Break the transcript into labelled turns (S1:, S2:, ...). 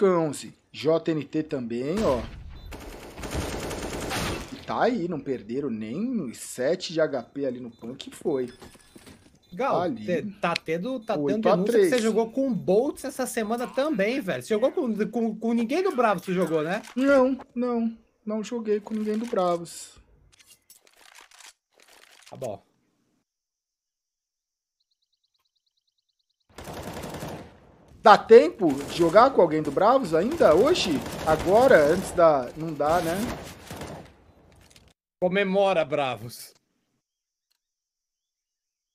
S1: 11. JNT também, ó. E Tá aí, não perderam nem 7 de HP ali no punk, foi. Gal,
S2: tá, tá tendo, tá
S3: tendo denúncia que você
S4: jogou
S2: com o Boltz essa semana também, velho. Você jogou
S5: com, com, com ninguém do Bravos, você jogou, né? Não, não. Não joguei com ninguém do Bravos.
S6: Tá bom.
S7: Dá tempo de jogar com alguém do Bravos ainda? Hoje? Agora? Antes da... Não dá, né?
S8: Comemora, Bravos.